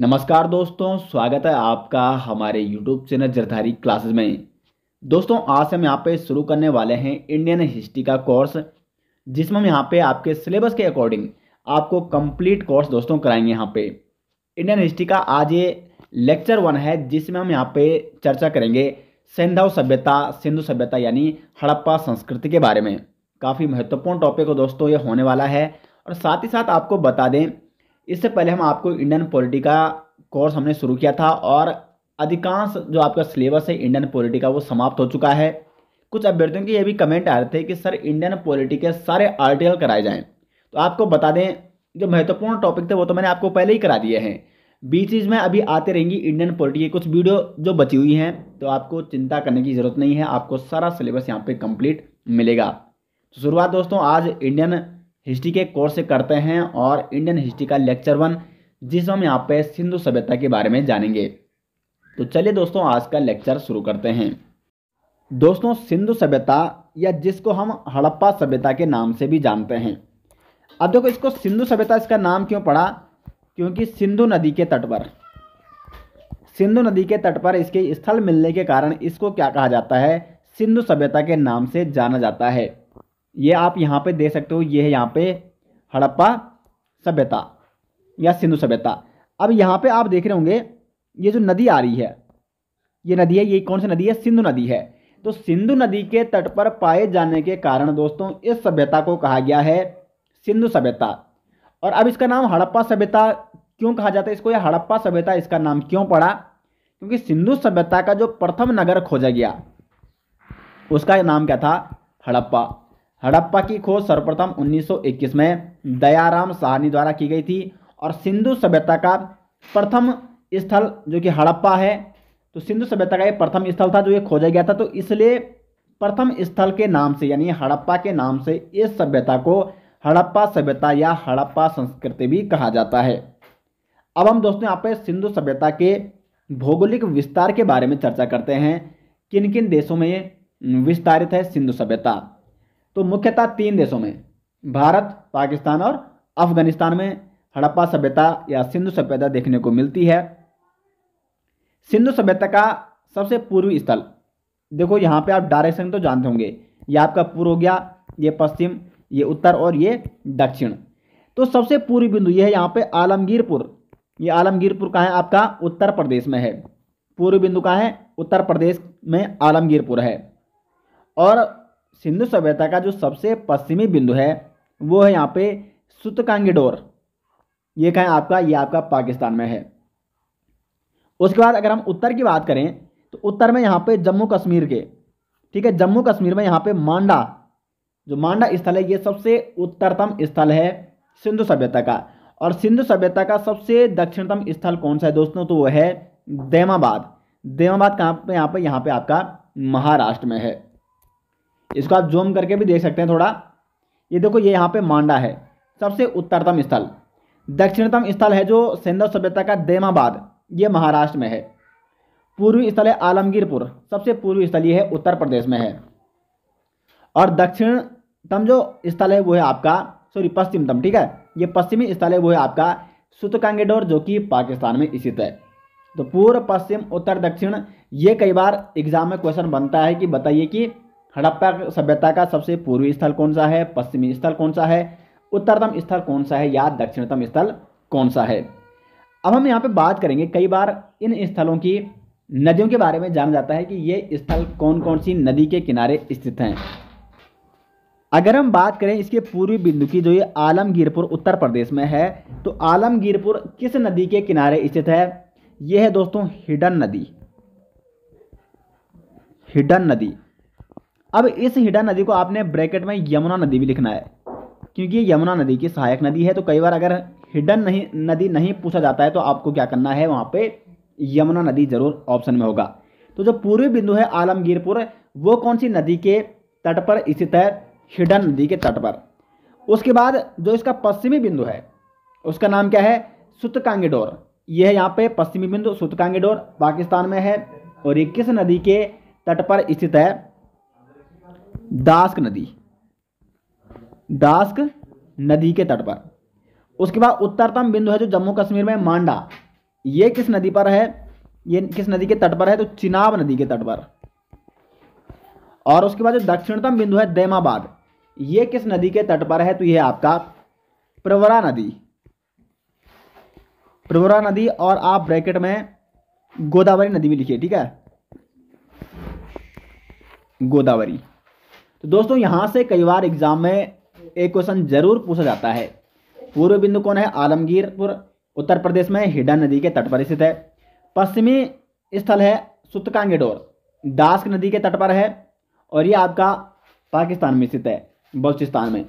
नमस्कार दोस्तों स्वागत है आपका हमारे YouTube चैनल जरधारी क्लासेस में दोस्तों आज हम यहाँ पे शुरू करने वाले हैं इंडियन हिस्ट्री का कोर्स जिसमें हम यहाँ पे आपके सिलेबस के अकॉर्डिंग आपको कंप्लीट कोर्स दोस्तों कराएंगे यहाँ पे इंडियन हिस्ट्री का आज ये लेक्चर वन है जिसमें हम यहाँ पे चर्चा करेंगे सिंधव सभ्यता सिंधु सभ्यता यानी हड़प्पा संस्कृति के बारे में काफ़ी महत्वपूर्ण टॉपिक हो दोस्तों ये होने वाला है और साथ ही साथ आपको बता दें इससे पहले हम आपको इंडियन पॉलिटी का कोर्स हमने शुरू किया था और अधिकांश जो आपका सिलेबस है इंडियन पॉलिटी का वो समाप्त हो चुका है कुछ अभ्यर्थियों के ये भी कमेंट आ रहे थे कि सर इंडियन पॉलिटी के सारे आर्टिकल कराए जाएँ तो आपको बता दें जो महत्वपूर्ण टॉपिक थे वो तो मैंने आपको पहले ही करा दिए हैं बीच बीच में अभी आते रहेंगी इंडियन पॉलिटी की कुछ वीडियो जो बची हुई हैं तो आपको चिंता करने की ज़रूरत नहीं है आपको सारा सिलेबस यहाँ पे कंप्लीट मिलेगा तो शुरुआत दोस्तों आज इंडियन हिस्ट्री के कोर्स करते हैं और इंडियन हिस्ट्री का लेक्चर वन जिसमें हम यहाँ पे सिंधु सभ्यता के बारे में जानेंगे तो चलिए दोस्तों आज का लेक्चर शुरू करते हैं दोस्तों सिंधु सभ्यता या जिसको हम हड़प्पा सभ्यता के नाम से भी जानते हैं अब देखो इसको सिंधु सभ्यता इसका नाम क्यों पड़ा क्योंकि सिंधु नदी के तट पर सिंधु नदी के तट पर इसके स्थल मिलने के कारण इसको क्या कहा जाता है सिंधु सभ्यता के नाम से जाना जाता है ये आप यहाँ पे देख सकते हो ये है यहाँ पे हड़प्पा सभ्यता या सिंधु सभ्यता अब यहाँ पे आप देख रहे होंगे ये जो नदी आ रही है ये नदी है ये कौन सी नदी है सिंधु नदी है तो सिंधु नदी के तट पर पाए जाने के कारण दोस्तों इस सभ्यता को कहा गया है सिंधु सभ्यता और अब इसका नाम हड़प्पा सभ्यता क्यों कहा जाता है इसको यह हड़प्पा सभ्यता इसका नाम क्यों पड़ा क्योंकि सिंधु सभ्यता का जो प्रथम नगर खोजा गया उसका नाम क्या था हड़प्पा हड़प्पा की खोज सर्वप्रथम 1921 में दयाराम साहनी द्वारा की गई थी और सिंधु सभ्यता का प्रथम स्थल जो कि हड़प्पा है तो सिंधु सभ्यता का ये प्रथम स्थल था जो ये खोजा गया था तो इसलिए प्रथम स्थल के नाम से यानी हड़प्पा के नाम से इस सभ्यता को हड़प्पा सभ्यता या हड़प्पा संस्कृति भी कहा जाता है अब हम दोस्तों यहाँ पे सिंधु सभ्यता के भौगोलिक विस्तार के बारे में चर्चा करते हैं किन किन देशों में विस्तारित है सिंधु सभ्यता तो मुख्यतः तीन देशों में भारत पाकिस्तान और अफगानिस्तान में हड़प्पा सभ्यता या सिंधु सभ्यता देखने को मिलती है सिंधु सभ्यता का सबसे पूर्वी स्थल देखो यहाँ पे आप डायरेक्शन तो जानते होंगे ये आपका पूर्व हो गया ये पश्चिम ये उत्तर और ये दक्षिण तो सबसे पूर्वी बिंदु ये है यहाँ पे आलमगीरपुर ये आलमगीरपुर कहाँ है आपका उत्तर प्रदेश में है पूर्वी बिंदु कहाँ है उत्तर प्रदेश में आलमगीरपुर है और सिंधु सभ्यता का जो सबसे पश्चिमी बिंदु है वो है यहाँ पे सुतकांगिडोर ये कहें आपका ये आपका पाकिस्तान में है उसके बाद अगर हम उत्तर की बात करें तो उत्तर में यहाँ पे जम्मू कश्मीर के ठीक है जम्मू कश्मीर में यहाँ पे मांडा जो मांडा स्थल है ये सबसे उत्तरतम स्थल है सिंधु सभ्यता का और सिंधु सभ्यता का सबसे दक्षिणतम स्थल कौन सा है दोस्तों तो वो है देमाबाद देमाबाद कहाँ पर यहाँ पर यहाँ पर आपका महाराष्ट्र में है इसको आप जूम करके भी देख सकते हैं थोड़ा ये देखो ये यहाँ पे मांडा है सबसे उत्तरतम स्थल दक्षिणतम स्थल है जो सिंधु सभ्यता का देमाबाद ये महाराष्ट्र में है पूर्वी स्थल है आलमगीरपुर सबसे पूर्वी स्थल ये है उत्तर प्रदेश में है और दक्षिणतम जो स्थल है वो है आपका सॉरी पश्चिमतम ठीक है ये पश्चिमी स्थल है वो है आपका सुतकांगेडोर जो कि पाकिस्तान में स्थित है तो पूर्व पश्चिम उत्तर दक्षिण ये कई बार एग्जाम में क्वेश्चन बनता है कि बताइए कि हड़प्पा सभ्यता का सबसे पूर्वी स्थल कौन सा है पश्चिमी स्थल कौन सा है उत्तरतम स्थल कौन सा है या दक्षिणतम स्थल कौन सा है अब हम यहाँ पे बात करेंगे कई बार इन स्थलों की नदियों के बारे में जाना जाता है कि ये स्थल कौन कौन सी नदी के किनारे स्थित हैं अगर हम बात करें इसके पूर्वी बिंदु की जो ये आलमगीरपुर उत्तर प्रदेश में है तो आलमगीरपुर किस नदी के किनारे स्थित है यह है दोस्तों हिडन नदी हिडन नदी अब इस हिडा नदी को आपने ब्रैकेट में यमुना नदी भी लिखना है क्योंकि ये यमुना नदी की सहायक नदी है तो कई बार अगर हिडन नहीं नदी नहीं पूछा जाता है तो आपको क्या करना है वहाँ पे यमुना नदी जरूर ऑप्शन में होगा तो जो पूर्वी बिंदु है आलमगीरपुर वो कौन सी नदी के तट पर स्थित है हिडन नदी के तट पर उसके बाद जो इसका पश्चिमी बिंदु है उसका नाम क्या है सुतकांगेडोर ये है यहाँ पर पश्चिमी बिंदु सुतकांगेडोर पाकिस्तान में है और ये किस नदी के तट पर स्थित है दास्क नदी दास्क नदी के तट पर उसके बाद उत्तरतम बिंदु है जो जम्मू कश्मीर में मांडा ये किस नदी पर है ये किस नदी के तट पर है तो चिनाब नदी के तट पर और उसके बाद जो दक्षिणतम बिंदु है दैमाबाद ये किस नदी के तट पर है तो ये आपका प्रवरा नदी प्रवरा नदी और आप ब्रैकेट में गोदावरी नदी भी लिखिए ठीक है गोदावरी तो दोस्तों यहाँ से कई बार एग्जाम में एक क्वेश्चन जरूर पूछा जाता है पूर्व बिंदु कौन है आलमगीरपुर उत्तर प्रदेश में हिडा नदी के तट पर स्थित है पश्चिमी स्थल है सुतकांगेडोर दास्क नदी के तट पर है और ये आपका पाकिस्तान में स्थित है बलूचिस्तान में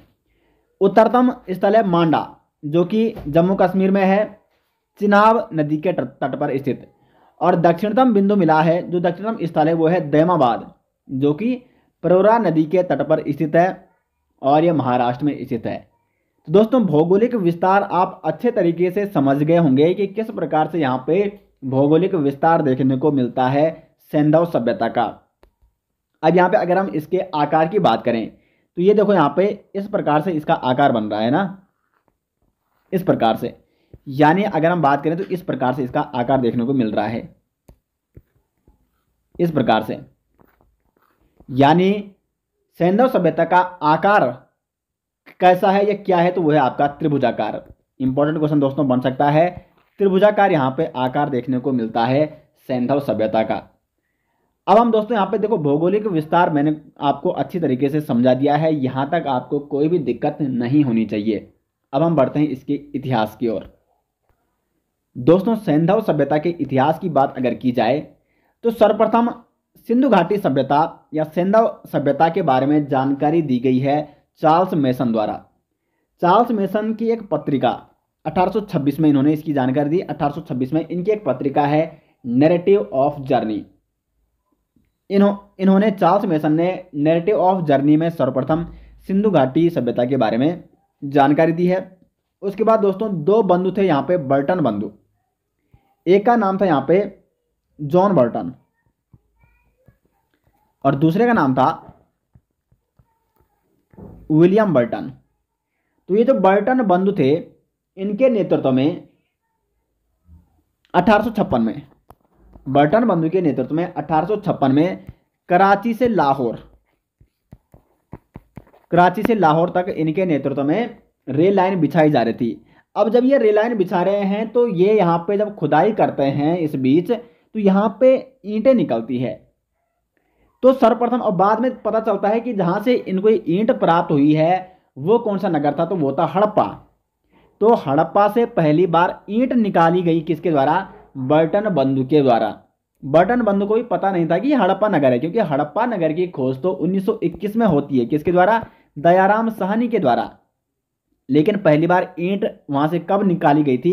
उत्तरतम स्थल है मांडा जो कि जम्मू कश्मीर में है चिनाब नदी के तट पर स्थित और दक्षिणतम बिंदु मिला है जो दक्षिणतम स्थल है वो है दैमाबाद जो कि परोरा नदी के तट पर स्थित है और यह महाराष्ट्र में स्थित है तो दोस्तों भौगोलिक विस्तार आप अच्छे तरीके से समझ गए होंगे कि किस प्रकार से यहाँ पे भौगोलिक विस्तार देखने को मिलता है सेंधव सभ्यता का अब यहाँ पे अगर हम इसके आकार की बात करें तो ये देखो यहाँ पे इस प्रकार से इसका आकार बन रहा है ना इस प्रकार से यानी अगर हम बात करें तो इस प्रकार से इसका आकार देखने को मिल रहा है इस प्रकार से यानी सैंधव सभ्यता का आकार कैसा है या क्या है तो वह है आपका त्रिभुजाकार इंपॉर्टेंट क्वेश्चन दोस्तों बन सकता है त्रिभुजाकार यहाँ पे आकार देखने को मिलता है सैंधव सभ्यता का अब हम दोस्तों यहाँ पे देखो भौगोलिक विस्तार मैंने आपको अच्छी तरीके से समझा दिया है यहाँ तक आपको कोई भी दिक्कत नहीं होनी चाहिए अब हम बढ़ते हैं इसके इतिहास की ओर दोस्तों सैंधव सभ्यता के इतिहास की बात अगर की जाए तो सर्वप्रथम सिंधु घाटी सभ्यता या सेंधव सभ्यता के बारे में जानकारी दी गई है चार्ल्स मेसन द्वारा चार्ल्स मेसन की एक पत्रिका 1826 में इन्होंने इसकी जानकारी दी 1826 में इनकी एक पत्रिका है नेरेटिव ऑफ जर्नी इन्हों इन्होंने चार्ल्स मेसन ने नेरेटिव ऑफ जर्नी में सर्वप्रथम सिंधु घाटी सभ्यता के बारे में जानकारी दी है उसके बाद दोस्तों दो बंधु थे यहाँ पे बर्टन बंधु एक का नाम था यहाँ पे जॉन बर्टन और दूसरे का नाम था विलियम बर्टन तो ये जो बर्टन बंधु थे इनके नेतृत्व में अठारह में बर्टन बंधु के नेतृत्व में अठारह में कराची से लाहौर कराची से लाहौर तक इनके नेतृत्व में रेल लाइन बिछाई जा रही थी अब जब ये रेल लाइन बिछा रहे हैं तो ये यहाँ पे जब खुदाई करते हैं इस बीच तो यहाँ पे ईंटें निकलती है तो सर्वप्रथम और बाद में पता चलता है कि जहाँ से इनको ईंट प्राप्त हुई है वो कौन सा नगर था तो वो था हड़प्पा तो हड़प्पा से पहली बार ईंट निकाली गई किसके द्वारा बर्टन बंधु के द्वारा बर्टन बंधु को भी पता नहीं था कि हड़प्पा नगर है क्योंकि हड़प्पा नगर की खोज तो 1921 में होती है किसके द्वारा दयाराम सहनी के द्वारा लेकिन पहली बार ईंट वहां से कब निकाली गई थी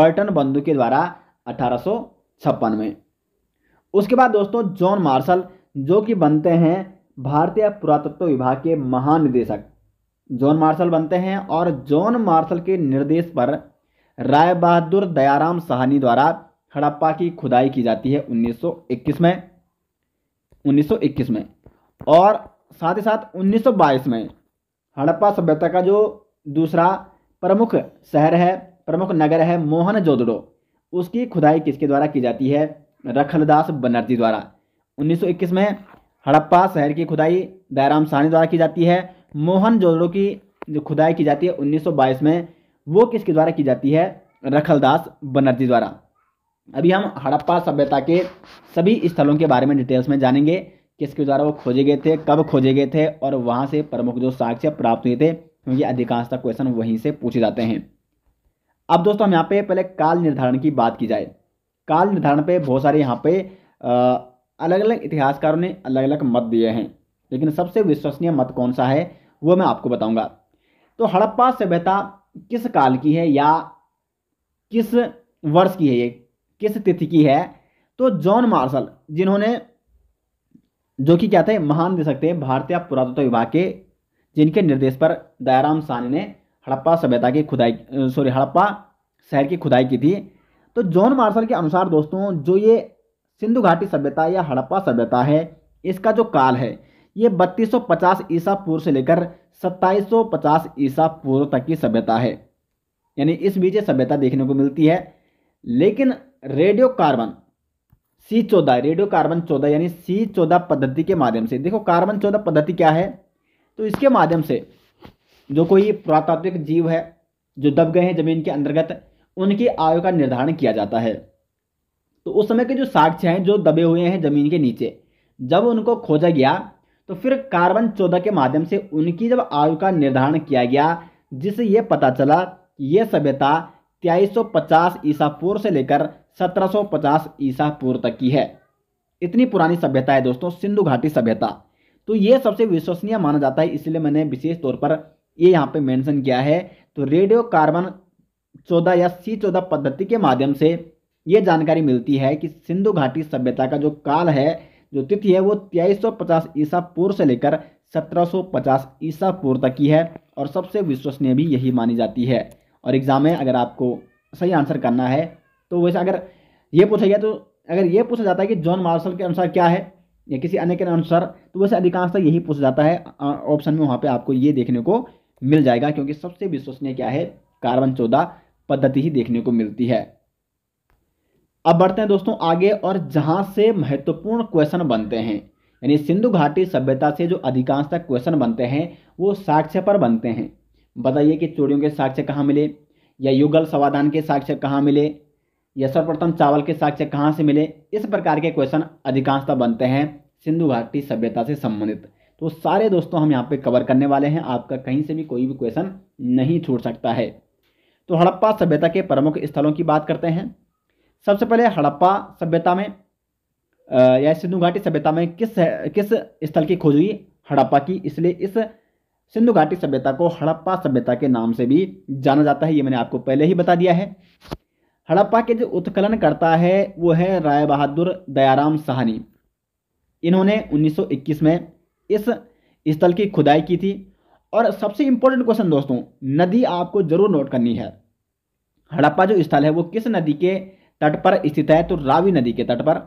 बर्टन बंधु के द्वारा अठारह में उसके बाद दोस्तों जॉन मार्शल जो कि बनते हैं भारतीय पुरातत्व विभाग के महानिदेशक जॉन मार्शल बनते हैं और जॉन मार्शल के निर्देश पर राय बहादुर दयाराम साहनी द्वारा हड़प्पा की खुदाई की जाती है 1921 में 1921 में और साथ ही साथ 1922 में हड़प्पा सभ्यता का जो दूसरा प्रमुख शहर है प्रमुख नगर है मोहन जोदड़ो उसकी खुदाई किसके द्वारा की जाती है रखलदास बनर्जी द्वारा 1921 में हड़प्पा शहर की खुदाई दयाराम साहनी द्वारा की जाती है मोहन जोदड़ो की जो खुदाई की जाती है 1922 में वो किसके द्वारा की जाती है रखलदास बनर्जी द्वारा अभी हम हड़प्पा सभ्यता के सभी स्थलों के बारे में डिटेल्स में जानेंगे किसके द्वारा वो खोजे गए थे कब खोजे गए थे और वहाँ से प्रमुख जो साक्ष्य प्राप्त हुए थे क्योंकि अधिकांशतः क्वेश्चन वहीं से पूछे जाते हैं अब दोस्तों हम यहाँ पे पहले काल निर्धारण की बात की जाए काल निर्धारण पे बहुत सारे यहाँ पे अलग अलग इतिहासकारों ने अलग अलग मत दिए हैं लेकिन सबसे विश्वसनीय मत कौन सा है वो मैं आपको बताऊंगा तो हड़प्पा सभ्यता किस काल की है या किस वर्ष की है ये किस तिथि की है तो जॉन मार्शल जिन्होंने जो कि क्या थे महान निदेशक थे भारतीय पुरातत्व विभाग के जिनके निर्देश पर दयाराम सानी ने हड़प्पा सभ्यता की खुदाई सॉरी हड़प्पा शहर की खुदाई की थी तो जॉन मार्शल के अनुसार दोस्तों जो ये सिंधु घाटी सभ्यता या हड़प्पा सभ्यता है इसका जो काल है ये 3250 ईसा पूर्व से लेकर 2750 ईसा पूर्व तक की सभ्यता है यानी इस बीच ये सभ्यता देखने को मिलती है लेकिन रेडियो कार्बन सी चौदह रेडियो कार्बन चौदह यानी सी चौदह पद्धति के माध्यम से देखो कार्बन चौदह पद्धति क्या है तो इसके माध्यम से जो कोई पुरातात्विक जीव है जो दब गए हैं जमीन के अंतर्गत उनकी आयु का निर्धारण किया जाता है तो उस समय के जो साक्ष्य हैं जो दबे हुए हैं जमीन के नीचे जब उनको खोजा गया तो फिर कार्बन चौदह के माध्यम से उनकी जब आयु का निर्धारण किया गया जिससे ये पता चला कि ये सभ्यता तेईस सौ पचास ईसा पूर्व से लेकर सत्रह सौ पचास ईसा पूर्व तक की है इतनी पुरानी सभ्यता है दोस्तों सिंधु घाटी सभ्यता तो ये सबसे विश्वसनीय माना जाता है इसलिए मैंने विशेष तौर पर ये यहाँ पे मेंशन किया है तो रेडियो कार्बन चौदह या सी चौदह पद्धति के माध्यम से ये जानकारी मिलती है कि सिंधु घाटी सभ्यता का जो काल है जो तिथि है वो तेईस सौ पचास ईसा पूर्व से लेकर सत्रह सौ पचास ईसा पूर्व तक की है और सबसे विश्वसनीय भी यही मानी जाती है और एग्ज़ाम में अगर आपको सही आंसर करना है तो वैसे अगर ये पूछा गया तो अगर ये पूछा जाता है कि जॉन मार्शल के अनुसार क्या है या किसी अन्य के अनुसार तो वैसे अधिकांशतः यही पूछा जाता है ऑप्शन में वहाँ पर आपको ये देखने को मिल जाएगा क्योंकि सबसे विश्वसनीय क्या है कार्बन चौदह पद्धति ही देखने को मिलती है अब बढ़ते हैं दोस्तों आगे और जहाँ से महत्वपूर्ण क्वेश्चन बनते हैं यानी सिंधु घाटी सभ्यता से जो अधिकांशतः क्वेश्चन बनते हैं वो साक्ष्य पर बनते हैं बताइए कि चोरियों के साक्ष्य कहाँ मिले या युगल समाधान के साक्ष्य कहाँ मिले या सर्वप्रथम चावल के साक्ष्य कहाँ से मिले इस प्रकार के क्वेश्चन अधिकांशतः बनते हैं सिंधु घाटी सभ्यता से संबंधित तो सारे दोस्तों हम यहाँ पे कवर करने वाले हैं आपका कहीं से भी कोई भी क्वेश्चन नहीं छूट सकता है तो हड़प्पा सभ्यता के प्रमुख स्थलों की बात करते हैं सबसे पहले हड़प्पा सभ्यता में या सिंधु घाटी सभ्यता में किस किस स्थल की खोज हुई हड़प्पा की इसलिए इस सिंधु घाटी सभ्यता को हड़प्पा सभ्यता के नाम से भी जाना जाता है ये मैंने आपको पहले ही बता दिया है हड़प्पा के जो उत्खनन करता है वो है राय बहादुर दयाराम साहनी इन्होंने 1921 में इस स्थल की खुदाई की थी और सबसे इंपॉर्टेंट क्वेश्चन दोस्तों नदी आपको जरूर नोट करनी है हड़प्पा जो स्थल है वो किस नदी के तट पर स्थित है तो रावी नदी के तट पर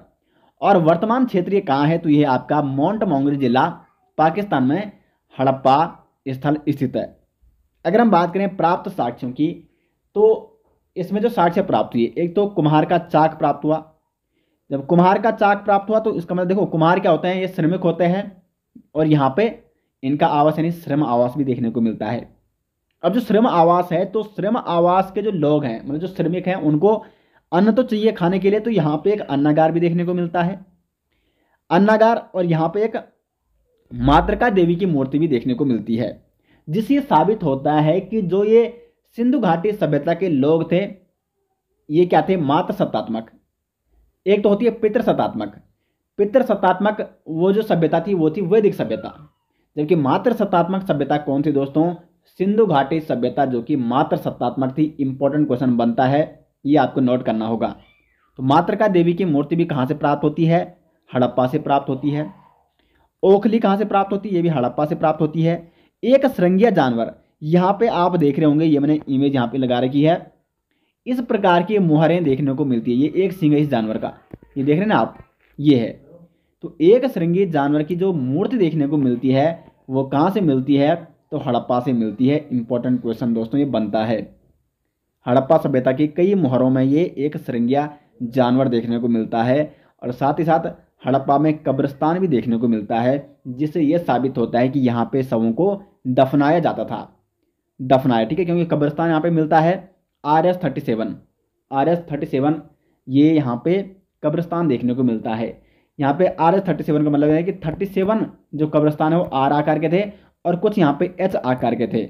और वर्तमान क्षेत्रीय कहाँ है तो यह आपका माउंट मोंगरी जिला पाकिस्तान में हड़प्पा स्थल स्थित है अगर हम बात करें प्राप्त साक्ष्यों की तो इसमें जो साक्ष्य प्राप्त हुई एक तो कुम्हार का चाक प्राप्त हुआ जब कुम्हार का चाक प्राप्त हुआ तो इसका मतलब देखो कुम्हार क्या होते हैं ये श्रमिक होते हैं और यहाँ पे इनका आवास यानी श्रम आवास भी देखने को मिलता है अब जो श्रम आवास है तो श्रम आवास के जो लोग हैं मतलब जो श्रमिक हैं उनको अन्न तो चाहिए खाने के लिए तो यहाँ पे एक अन्नागार भी देखने को मिलता है अन्नागार और यहाँ पे एक मातृका देवी की मूर्ति भी देखने को मिलती है जिससे साबित होता है कि जो ये सिंधु घाटी सभ्यता के लोग थे ये क्या थे मातृ सत्तात्मक एक तो होती है पितृ सत्तात्मक पितृ सत्तात्मक वो जो सभ्यता थी वो थी वैदिक सभ्यता जबकि मातृ सत्तात्मक सभ्यता कौन थी दोस्तों सिंधु घाटी सभ्यता जो कि मातृ सत्तात्मक थी इंपॉर्टेंट क्वेश्चन बनता है ये आपको नोट करना होगा तो मातृका देवी की मूर्ति भी कहाँ से प्राप्त होती है हड़प्पा से प्राप्त होती है ओखली कहाँ से प्राप्त होती है ये भी हड़प्पा से प्राप्त होती है एक श्रृंगिया जानवर यहाँ पे आप देख रहे होंगे ये मैंने इमेज यहाँ पे लगा रखी है इस प्रकार की मुहरें देखने को मिलती है ये एक सिंह इस जानवर का ये देख रहे हैं ना आप ये है तो एक श्रृंगी जानवर की जो मूर्ति देखने को मिलती है वो कहाँ से मिलती है तो हड़प्पा से मिलती है इंपॉर्टेंट क्वेश्चन दोस्तों ये बनता है हड़प्पा सभ्यता की कई मोहरों में ये एक सरंगिया जानवर देखने को मिलता है और साथ ही साथ हड़प्पा में कब्रिस्तान भी देखने को मिलता है जिससे ये साबित होता है कि यहाँ पे शवों को दफनाया जाता था दफनाया ठीक है क्योंकि कब्रिस्तान यहाँ पे मिलता है R S thirty seven R S thirty seven ये यहाँ पे कब्रिस्तान देखने को मिलता है यहाँ पे आर एस थर्टी सेवन का मतलब है कि थर्टी सेवन जो कब्रिस्तान है वो आर आकार के थे और कुछ यहाँ पे एच आकार के थे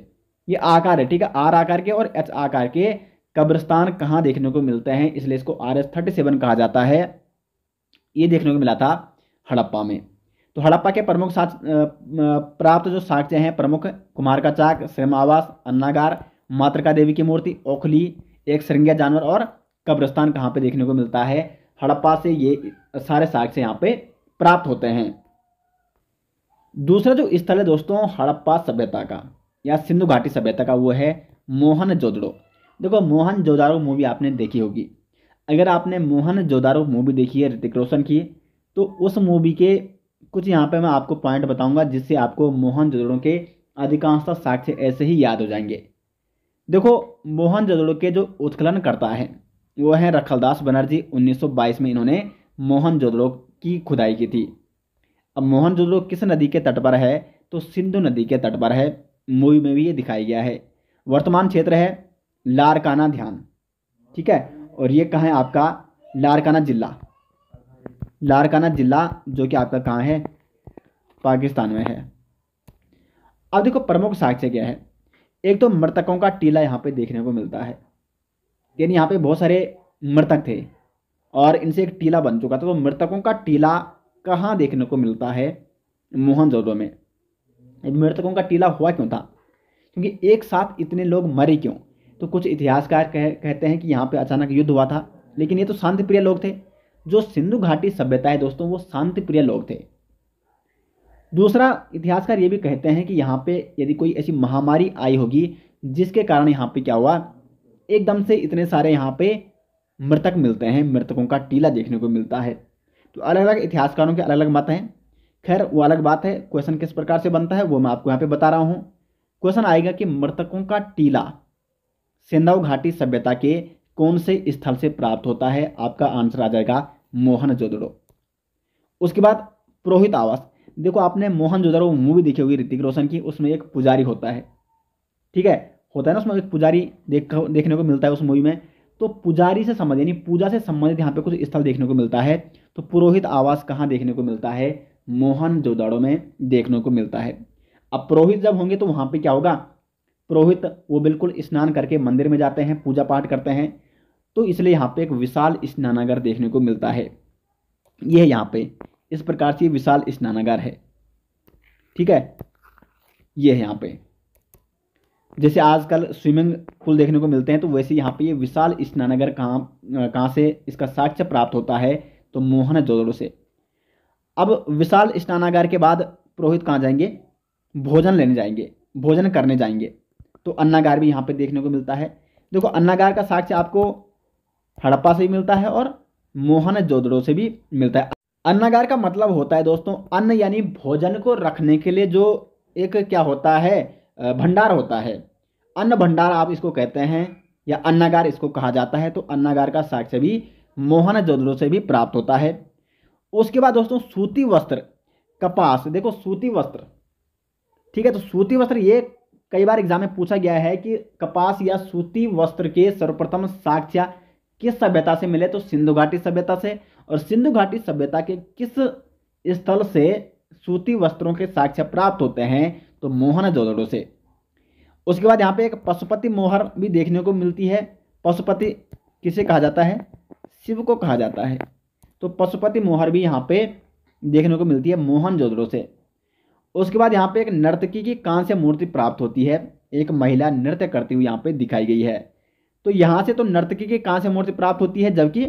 ये आकार है ठीक है आर आकार के और एच आकार के कब्रस्तान कहाँ देखने को मिलते हैं इसलिए इसको आर एस थर्टी सेवन कहा जाता है ये देखने को मिला था हड़प्पा में तो हड़प्पा के प्रमुख साक्ष प्राप्त जो साक्ष्य हैं प्रमुख कुमार का चाक आवास अन्नागार मातृका देवी की मूर्ति ओखली एक श्रृंगिया जानवर और कब्रस्तान कहाँ पे देखने को मिलता है हड़प्पा से ये सारे साक्ष्य यहाँ पे प्राप्त होते हैं दूसरा जो स्थल है दोस्तों हड़प्पा सभ्यता का या सिंधु घाटी सभ्यता का वो है मोहन जोदड़ो देखो मोहन जोदारो मूवी आपने देखी होगी अगर आपने मोहन जोदारो मूवी देखी है ऋतिक रोशन की तो उस मूवी के कुछ यहाँ पे मैं आपको पॉइंट बताऊंगा जिससे आपको मोहन जोदड़ो के अधिकांशतः साक्ष्य ऐसे ही याद हो जाएंगे देखो मोहन जोदड़ो के जो उत्खलन करता है वो है रखलदास बनर्जी 1922 में इन्होंने मोहन जोदड़ो की खुदाई की थी अब मोहन जोदड़ो किस नदी के तट पर है तो सिंधु नदी के तट पर है मूवी में भी ये दिखाया गया है वर्तमान क्षेत्र है लारकाना ध्यान ठीक है और ये कहाँ है आपका लारकाना जिला लारकाना जिला जो कि आपका कहाँ है पाकिस्तान में है अब देखो प्रमुख साक्ष्य क्या है एक तो मृतकों का टीला यहाँ पे देखने को मिलता है यानी यहाँ पे बहुत सारे मृतक थे और इनसे एक टीला बन चुका था तो मृतकों का टीला कहाँ देखने को मिलता है मोहन में मृतकों का टीला हुआ क्यों था क्योंकि एक साथ इतने लोग मरे क्यों तो कुछ इतिहासकार कह, कहते हैं कि यहाँ पे अचानक युद्ध हुआ था लेकिन ये तो शांति प्रिय लोग थे जो सिंधु घाटी सभ्यता है दोस्तों वो शांति प्रिय लोग थे दूसरा इतिहासकार ये भी कहते हैं कि यहाँ पे यदि कोई ऐसी महामारी आई होगी जिसके कारण यहाँ पे क्या हुआ एकदम से इतने सारे यहाँ पे मृतक मिलते हैं मृतकों का टीला देखने को मिलता है तो अलग अलग इतिहासकारों के अलग अलग मत हैं खैर वो अलग बात है क्वेश्चन किस प्रकार से बनता है वो मैं आपको यहाँ पे बता रहा हूँ क्वेश्चन आएगा कि मृतकों का टीला सेंधाव घाटी सभ्यता के कौन से स्थल से प्राप्त होता है आपका आंसर आ जाएगा मोहन जोदड़ो उसके बाद पुरोहित आवास देखो आपने मोहन जोदड़ो मूवी देखी होगी ऋतिक रोशन की उसमें एक पुजारी होता है ठीक है होता है ना उसमें एक पुजारी देख देखने को मिलता है उस मूवी में तो पुजारी से संबंधित यानी पूजा से संबंधित यहाँ पे कुछ स्थल देखने को मिलता है तो पुरोहित आवास कहाँ देखने को मिलता है मोहन जोदाड़ो में देखने को मिलता है अब पुरोहित जब होंगे तो वहाँ पे क्या होगा पुरोहित वो बिल्कुल स्नान करके मंदिर में जाते हैं पूजा पाठ करते हैं तो इसलिए यहाँ पे एक विशाल स्नानागार देखने को मिलता है यह यह यहाँ पे इस प्रकार से विशाल स्नानागार है ठीक है ये यह यहाँ पे जैसे आजकल स्विमिंग पूल देखने को मिलते हैं तो वैसे यहाँ पे ये विशाल स्नानागर कहाँ कहाँ से इसका साक्ष्य प्राप्त होता है तो मोहन जोदड़ो से अब विशाल स्नानागार के बाद पुरोहित कहाँ जाएंगे भोजन लेने जाएंगे भोजन करने जाएंगे तो अन्नागार भी यहाँ पे देखने को मिलता है देखो अन्नागार का साक्ष्य आपको हड़प्पा से भी मिलता है और मोहन जोदड़ो से भी मिलता है अन्नागार का मतलब होता है दोस्तों अन्न यानी भोजन को रखने के लिए जो एक क्या होता है भंडार होता है अन्न भंडार आप इसको कहते हैं या अन्नागार इसको कहा जाता है तो अन्नागार का साक्ष्य भी मोहन जोदड़ो से भी प्राप्त होता है उसके बाद दोस्तों सूती वस्त्र कपास देखो सूती वस्त्र ठीक है तो सूती वस्त्र ये कई बार एग्जाम में पूछा गया है कि कपास या सूती वस्त्र के सर्वप्रथम साक्ष्य किस सभ्यता से मिले तो सिंधु घाटी सभ्यता से और सिंधु घाटी सभ्यता के किस स्थल से सूती वस्त्रों के साक्ष्य प्राप्त होते हैं तो मोहन जोदड़ो से उसके बाद यहाँ पे एक पशुपति मोहर भी देखने को मिलती है पशुपति किसे कहा जाता है शिव को कहा जाता है तो पशुपति मोहर भी यहाँ पे देखने को मिलती है मोहन जोदड़ो से उसके बाद यहाँ पे एक नर्तकी की कांस्य मूर्ति प्राप्त होती है एक महिला नृत्य करती हुई यहाँ पे दिखाई गई है तो यहाँ से तो नर्तकी की कांस्य मूर्ति प्राप्त होती है जबकि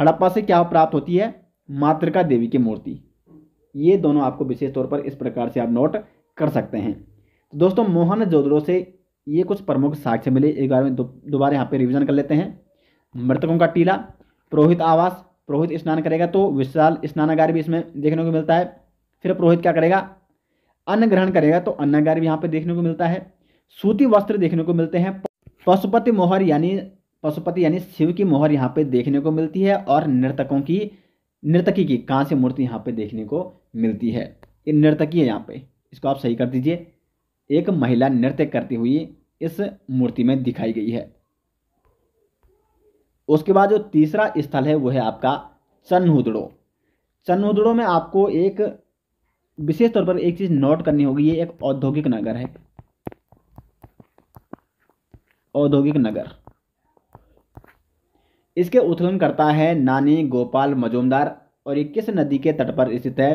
हड़प्पा से क्या प्राप्त होती है मातृका देवी की मूर्ति ये दोनों आपको विशेष तौर पर इस प्रकार से आप नोट कर सकते हैं तो दोस्तों मोहन जोदड़ो से ये कुछ प्रमुख साक्ष्य मिले एक बार में दोबारा यहाँ पे रिवीजन कर लेते हैं मृतकों का टीला पुरोहित आवास पुरोहित स्नान करेगा तो विशाल स्नानागार भी इसमें देखने को मिलता है फिर पुरोहित क्या करेगा अन्न ग्रहण करेगा तो अन्नागार भी यहाँ पर देखने को मिलता है सूती वस्त्र देखने को मिलते हैं पशुपति मोहर यानी पशुपति यानी शिव की मोहर यहाँ पे देखने को मिलती है और नृतकों की नृतकी की कांस्य मूर्ति यहाँ पे देखने को मिलती है ये नर्तकी है यहाँ पे इसको आप सही कर दीजिए एक महिला नृत्य करती हुई इस मूर्ति में दिखाई गई है उसके बाद जो तीसरा स्थल है वो है आपका चन्हुदड़ो चन्हुदड़ो में आपको एक विशेष तौर पर एक चीज़ नोट करनी होगी ये एक औद्योगिक नगर है औद्योगिक नगर इसके उत्खनन करता है नानी गोपाल मजूमदार और ये किस नदी के तट पर स्थित है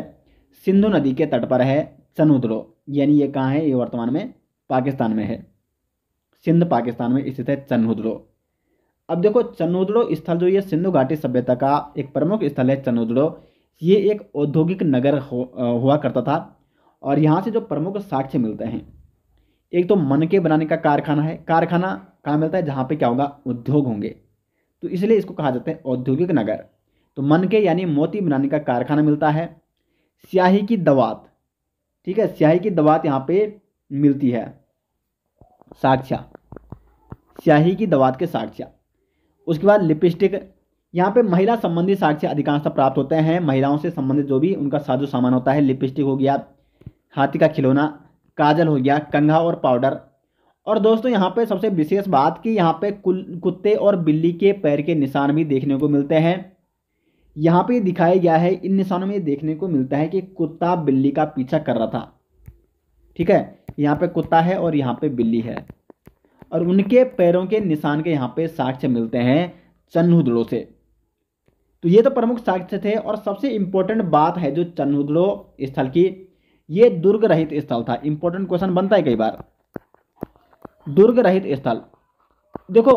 सिंधु नदी के तट पर है चन्हुदड़ो यानी ये कहाँ है ये वर्तमान में पाकिस्तान में है सिंध पाकिस्तान में स्थित है चन्हुद्रो अब देखो चन्नोदड़ो स्थल जो ये सिंधु घाटी सभ्यता का एक प्रमुख स्थल है चनोदड़ो ये एक औद्योगिक नगर हो, हुआ करता था और यहाँ से जो प्रमुख साक्ष्य मिलते हैं एक तो मन के बनाने का कारखाना है कारखाना कहाँ मिलता है जहाँ पे क्या होगा उद्योग होंगे तो इसलिए इसको कहा जाता है औद्योगिक नगर तो मन के यानी मोती बनाने का कारखाना मिलता है स्याही की दवात ठीक है स्याही की दवात यहाँ पे मिलती है साक्षा स्याही की दवात के साक्षा उसके बाद लिपस्टिक यहाँ पे महिला संबंधी साक्ष्य अधिकांशतः प्राप्त होते हैं महिलाओं से संबंधित जो भी उनका साजो सामान होता है लिपस्टिक हो गया हाथी का खिलौना काजल हो गया कंघा और पाउडर और दोस्तों यहाँ पे सबसे विशेष बात कि यहाँ पे कुत्ते और बिल्ली के पैर के निशान भी देखने को मिलते हैं यहाँ पे दिखाया गया है इन निशानों में देखने को मिलता है कि कुत्ता बिल्ली का पीछा कर रहा था ठीक है यहाँ पे कुत्ता है और यहाँ पे बिल्ली है और उनके पैरों के निशान के यहाँ पे साक्ष्य मिलते हैं चन्हुदड़ों से तो ये तो प्रमुख साक्ष्य थे और सबसे इम्पोर्टेंट बात है जो चन्हुदड़ो स्थल की ये दुर्ग रहित स्थल था इम्पोर्टेंट क्वेश्चन बनता है कई बार दुर्ग रहित स्थल देखो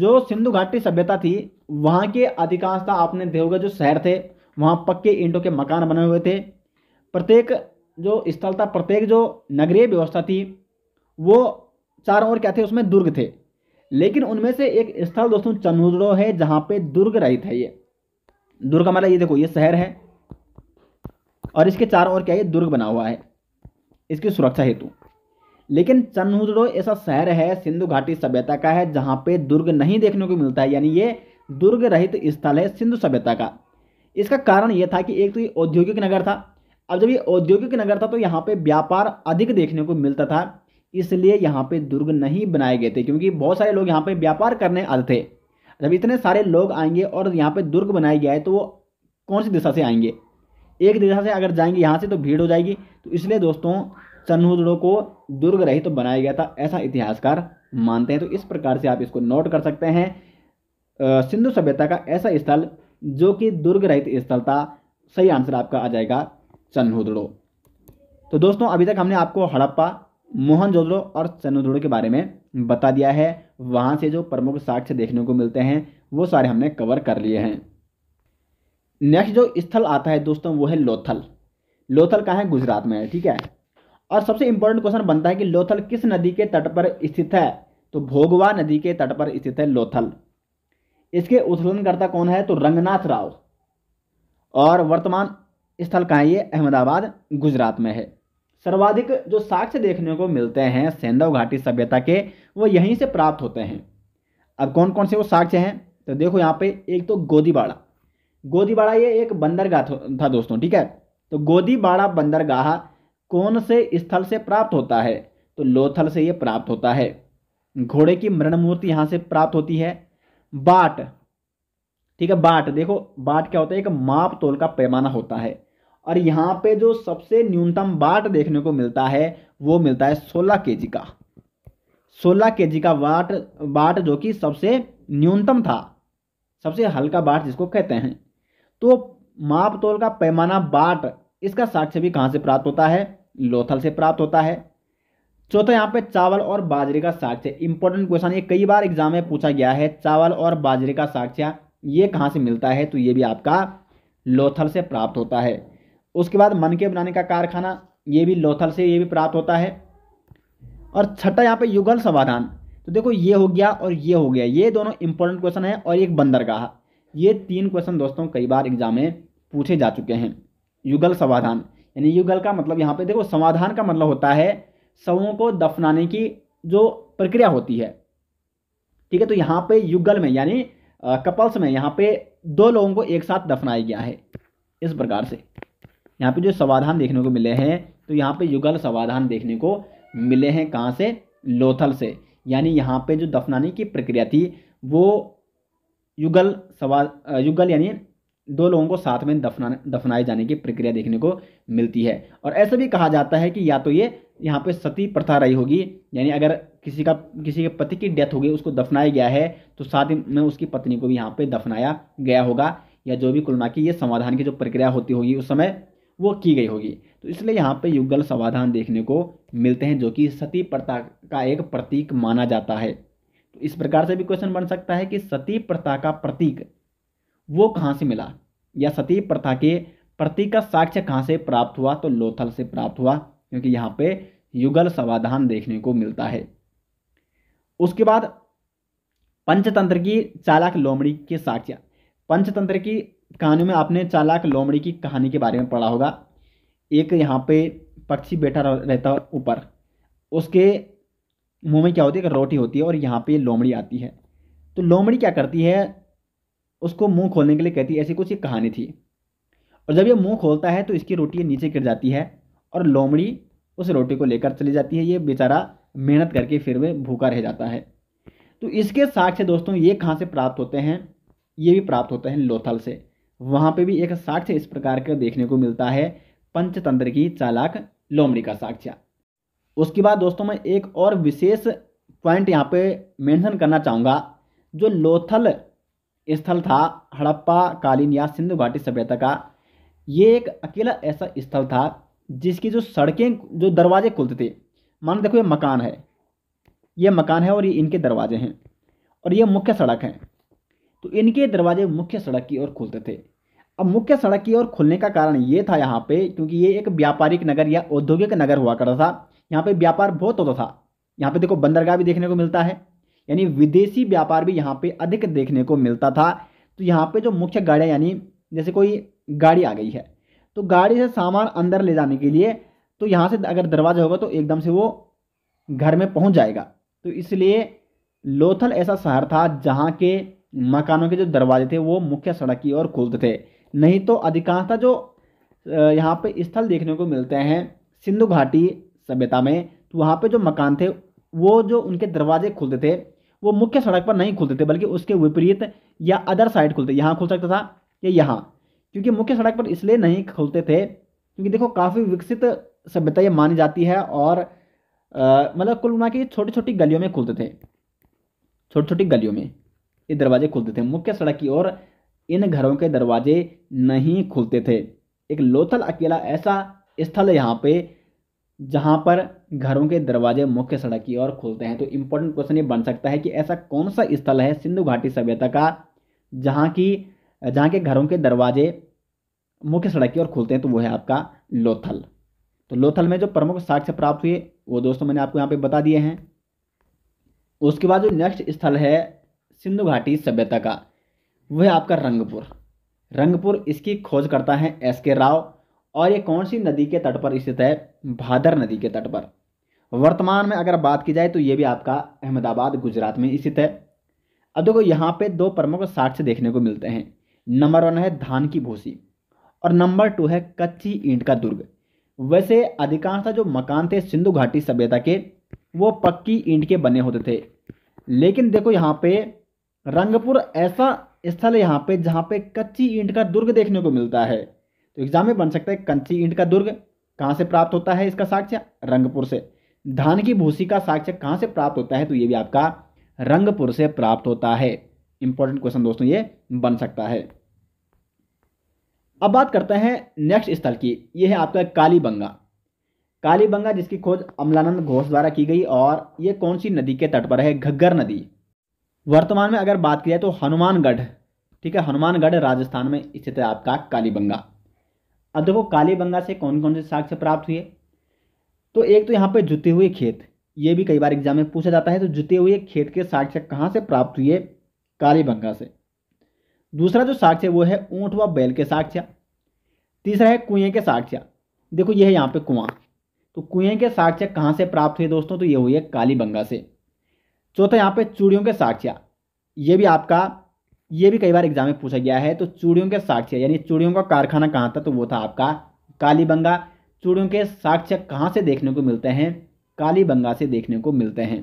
जो सिंधु घाटी सभ्यता थी वहाँ के अधिकांशता आपने देखोगे जो शहर थे वहाँ पक्के ईंटों के मकान बने हुए थे प्रत्येक जो स्थल था प्रत्येक जो नगरीय व्यवस्था थी वो चार ओर क्या थे उसमें दुर्ग थे लेकिन उनमें से एक स्थल दोस्तों चनूरो है जहां पे दुर्ग रहित है ये दुर्ग हमारा मतलब ये देखो ये शहर है और इसके चारों ओर क्या है दुर्ग बना हुआ है इसकी सुरक्षा हेतु लेकिन चन्हुद्रो ऐसा शहर है सिंधु घाटी सभ्यता का है जहाँ पे दुर्ग नहीं देखने को मिलता है यानी ये दुर्ग रहित स्थल है सिंधु सभ्यता का इसका कारण यह था कि एक तो ये औद्योगिक नगर था अब जब ये औद्योगिक नगर था तो यहाँ पे व्यापार अधिक देखने को मिलता था इसलिए यहाँ पे दुर्ग नहीं बनाए गए थे क्योंकि बहुत सारे लोग यहाँ पे व्यापार करने आते थे जब इतने सारे लोग आएंगे और यहाँ पे दुर्ग बनाया गया है तो वो कौन सी दिशा से आएंगे एक दिशा से अगर जाएंगे यहाँ से तो भीड़ हो जाएगी तो इसलिए दोस्तों चन्हुदड़ों को दुर्ग रहित तो बनाया गया था ऐसा इतिहासकार मानते हैं तो इस प्रकार से आप इसको नोट कर सकते हैं सिंधु सभ्यता का ऐसा स्थल जो कि दुर्ग रहित स्थल था सही आंसर आपका आ जाएगा चन्हुदड़ो तो दोस्तों अभी तक हमने आपको हड़प्पा मोहनजोदड़ो और चनोदड़ो के बारे में बता दिया है वहाँ से जो प्रमुख साक्ष्य देखने को मिलते हैं वो सारे हमने कवर कर लिए हैं नेक्स्ट जो स्थल आता है दोस्तों वो है लोथल लोथल कहाँ है गुजरात में है ठीक है और सबसे इंपॉर्टेंट क्वेश्चन बनता है कि लोथल किस नदी के तट पर स्थित है तो भोगवा नदी के तट पर स्थित है लोथल इसके उत्खननकर्ता कौन है तो रंगनाथ राव और वर्तमान स्थल कहाँ है ये अहमदाबाद गुजरात में है सर्वाधिक जो साक्ष्य देखने को मिलते हैं सेंधव घाटी सभ्यता के वो यहीं से प्राप्त होते हैं अब कौन कौन से वो साक्ष्य हैं तो देखो यहाँ पे एक तो गोदीबाड़ा गोदीबाड़ा ये एक बंदरगाह था दोस्तों ठीक है तो गोदीबाड़ा बंदरगाह कौन से स्थल से प्राप्त होता है तो लोथल से ये प्राप्त होता है घोड़े की मृण मूर्ति यहाँ से प्राप्त होती है बाट ठीक है बाट देखो बाट क्या होता है एक माप तोल का पैमाना होता है और यहाँ पे जो सबसे न्यूनतम बाट देखने को मिलता है वो मिलता है सोलह के का सोलह के का वाट बाट जो कि सबसे न्यूनतम था सबसे हल्का बाट जिसको कहते हैं तो माप तोल का पैमाना बाट इसका साक्ष्य भी कहाँ से प्राप्त होता है लोथल से प्राप्त होता है चौथा यहाँ पे चावल और बाजरे का साक्ष्य इंपॉर्टेंट क्वेश्चन ये कई बार एग्जाम में पूछा गया है चावल और बाजरे का साक्ष्य ये कहाँ से मिलता है तो ये भी आपका लोथल से प्राप्त होता है उसके बाद मन के बनाने का कारखाना ये भी लोथल से ये भी प्राप्त होता है और छठा यहाँ पे युगल समाधान तो देखो ये हो गया और ये हो गया ये दोनों इंपॉर्टेंट क्वेश्चन है और एक बंदरगाह ये तीन क्वेश्चन दोस्तों कई बार एग्जाम में पूछे जा चुके हैं युगल समाधान यानी युगल का मतलब यहाँ पे देखो समाधान का मतलब होता है सवों को दफनाने की जो प्रक्रिया होती है ठीक है तो यहाँ पे युगल में यानी कपल्स में यहाँ पे दो लोगों को एक साथ दफनाया गया है इस प्रकार से यहाँ पे जो समाधान देखने को मिले हैं तो यहाँ पे युगल समाधान देखने को मिले हैं कहाँ से लोथल से यानी यहाँ पे जो दफनाने की प्रक्रिया थी वो युगल सवा युगल यानी दो लोगों को साथ में दफना दफनाए जाने की प्रक्रिया देखने को मिलती है और ऐसा भी कहा जाता है कि या तो ये यहाँ पे सती प्रथा रही होगी यानी अगर किसी का किसी के पति की डेथ हो गई उसको दफनाया गया है तो साथ में उसकी पत्नी को भी यहाँ पे दफनाया गया होगा या जो भी कुलमा की ये समाधान की जो प्रक्रिया होती होगी उस समय वो की गई होगी तो इसलिए यहाँ पे युगल समाधान देखने को मिलते हैं जो कि सती प्रथा का एक प्रतीक माना जाता है तो इस प्रकार से भी क्वेश्चन बन सकता है कि सती प्रथा का प्रतीक वो कहाँ से मिला या सती प्रथा के प्रतीक का साक्ष्य कहाँ से प्राप्त हुआ तो लोथल से प्राप्त हुआ क्योंकि यहाँ पे युगल समाधान देखने को मिलता है उसके बाद पंचतंत्र की चालक लोमड़ी के साक्ष्य पंचतंत्र की कहानियों में आपने चालाक लोमड़ी की कहानी के बारे में पढ़ा होगा एक यहाँ पे पक्षी बैठा रहता ऊपर उसके मुंह में क्या होती है एक रोटी होती है और यहाँ पे लोमड़ी आती है तो लोमड़ी क्या करती है उसको मुंह खोलने के लिए कहती है ऐसी कुछ एक कहानी थी और जब ये मुंह खोलता है तो इसकी रोटी नीचे गिर जाती है और लोमड़ी उस रोटी को लेकर चली जाती है ये बेचारा मेहनत करके फिर वे भूखा रह जाता है तो इसके साक्ष्य दोस्तों ये कहाँ से प्राप्त होते हैं ये भी प्राप्त होते हैं लोथल से वहाँ पे भी एक साक्ष्य इस प्रकार का देखने को मिलता है पंचतंत्र की चालाक लोमड़ी का साक्ष्य उसके बाद दोस्तों मैं एक और विशेष पॉइंट यहाँ पे मेंशन करना चाहूँगा जो लोथल स्थल था हड़प्पा कालीन या सिंधु घाटी सभ्यता का ये एक अकेला ऐसा स्थल था जिसकी जो सड़कें जो दरवाजे खुलते थे मान देखो ये मकान है ये मकान है और ये इनके दरवाजे हैं और ये मुख्य सड़क है तो इनके दरवाजे मुख्य सड़क की ओर खुलते थे अब मुख्य सड़क की ओर खुलने का कारण ये था यहाँ पे क्योंकि ये एक व्यापारिक नगर या औद्योगिक नगर हुआ करता था यहाँ पे व्यापार बहुत होता था यहाँ पे देखो बंदरगाह भी देखने को मिलता है यानी विदेशी व्यापार भी यहाँ पे अधिक देखने को मिलता था तो यहाँ पे जो मुख्य गाड़ियाँ यानी जैसे कोई गाड़ी आ गई है तो गाड़ी से सामान अंदर ले जाने के लिए तो यहाँ से अगर दरवाज़ा होगा तो एकदम से वो घर में पहुँच जाएगा तो इसलिए लोथल ऐसा शहर था जहाँ के मकानों के जो दरवाजे थे वो मुख्य सड़क की ओर खुलते थे नहीं तो अधिकांशतः जो यहाँ पे स्थल देखने को मिलते हैं सिंधु घाटी सभ्यता में तो वहाँ पे जो मकान थे वो जो उनके दरवाजे खुलते थे वो मुख्य सड़क पर नहीं खुलते थे बल्कि उसके विपरीत या अदर साइड खुलते यहाँ खुल सकता था या यहाँ क्योंकि मुख्य सड़क पर इसलिए नहीं खुलते थे क्योंकि देखो काफ़ी विकसित सभ्यता ये मानी जाती है और मतलब कुल मिला के छोटी छोटी गलियों में खुलते थे छोटी छोटी गलियों में ये दरवाजे खुलते थे मुख्य सड़क की ओर इन घरों के दरवाजे नहीं खुलते थे एक लोथल अकेला ऐसा स्थल यहाँ पे जहाँ पर घरों के दरवाजे मुख्य सड़क की ओर खुलते हैं तो इम्पोर्टेंट क्वेश्चन ये बन सकता है कि ऐसा कौन सा स्थल है सिंधु घाटी सभ्यता का जहाँ की जहाँ के घरों के दरवाजे मुख्य सड़क की ओर खुलते हैं तो वो है आपका लोथल तो लोथल में जो प्रमुख साक्ष्य प्राप्त हुए वो दोस्तों मैंने आपको यहाँ पे बता दिए हैं उसके बाद जो नेक्स्ट स्थल है सिंधु घाटी सभ्यता का वह आपका रंगपुर रंगपुर इसकी खोज करता है एस के राव और ये कौन सी नदी के तट पर स्थित है भादर नदी के तट पर वर्तमान में अगर बात की जाए तो ये भी आपका अहमदाबाद गुजरात में स्थित है अब देखो यहाँ पे दो प्रमुख साक्ष्य देखने को मिलते हैं नंबर वन है धान की भूसी और नंबर टू है कच्ची ईंट का दुर्ग वैसे अधिकांश जो मकान थे सिंधु घाटी सभ्यता के वो पक्की ईंट के बने होते थे लेकिन देखो यहाँ पे रंगपुर ऐसा स्थल है यहाँ पे जहाँ पे कच्ची ईंट का दुर्ग देखने को मिलता है तो एग्जाम में बन सकता है कच्ची ईंट का दुर्ग कहाँ से प्राप्त होता है इसका साक्ष्य रंगपुर से धान की भूसी का साक्ष्य कहाँ से प्राप्त होता है तो ये भी आपका रंगपुर से प्राप्त होता है इंपॉर्टेंट क्वेश्चन दोस्तों ये बन सकता है अब बात करते हैं नेक्स्ट स्थल की ये है आपका कालीबंगा कालीबंगा जिसकी खोज अमलानंद घोष द्वारा की गई और ये कौन सी नदी के तट पर है घग्गर नदी वर्तमान में अगर बात की जाए तो हनुमानगढ़ ठीक है हनुमानगढ़ राजस्थान में स्थित है आपका कालीबंगा अब देखो कालीबंगा से कौन कौन से साक्ष्य प्राप्त हुए तो एक तो यहाँ पे जुते हुए खेत ये भी कई बार एग्जाम में पूछा जाता है तो जुते हुए खेत के साक्ष्य कहाँ से प्राप्त हुए कालीबंगा से दूसरा जो साक्ष्य वो है ऊँट व बैल के साक्ष्य तीसरा है कुएँ के साक्ष्य देखो ये है यहाँ पे कुआं तो कुएं के साक्ष्य कहाँ से प्राप्त हुए दोस्तों तो ये हुई है कालीबंगा से चौथा यहाँ पे चूड़ियों के साक्ष्य ये भी आपका ये भी कई बार एग्जाम में पूछा गया है तो चूड़ियों के साक्ष्य यानी चूड़ियों का कारखाना कहाँ था तो वो था आपका कालीबंगा चूड़ियों के साक्ष्य कहाँ से देखने को मिलते हैं कालीबंगा से देखने को मिलते हैं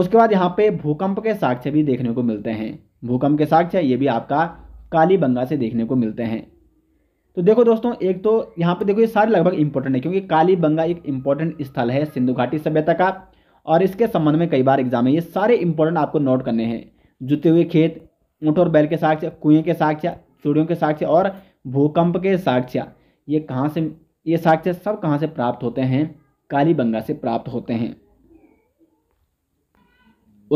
उसके बाद यहाँ पे भूकंप के साक्ष्य भी देखने को मिलते हैं भूकंप के साक्ष्य ये भी आपका कालीबंगा से देखने को मिलते हैं तो देखो दोस्तों एक तो यहाँ पे देखो ये सारे लगभग इंपॉर्टेंट है क्योंकि कालीबंगा एक इंपॉर्टेंट स्थल है सिंधु घाटी सभ्यता का और इसके संबंध में कई बार एग्जाम है ये सारे इंपॉर्टेंट आपको नोट करने हैं जुते हुए खेत ऊँट और बैल के साक्ष्य कुएँ के साक्ष्य चूड़ियों के साक्ष्य और भूकंप के साक्ष्य ये कहाँ से ये साक्ष्य सब कहाँ से प्राप्त होते हैं कालीबंगा से प्राप्त होते हैं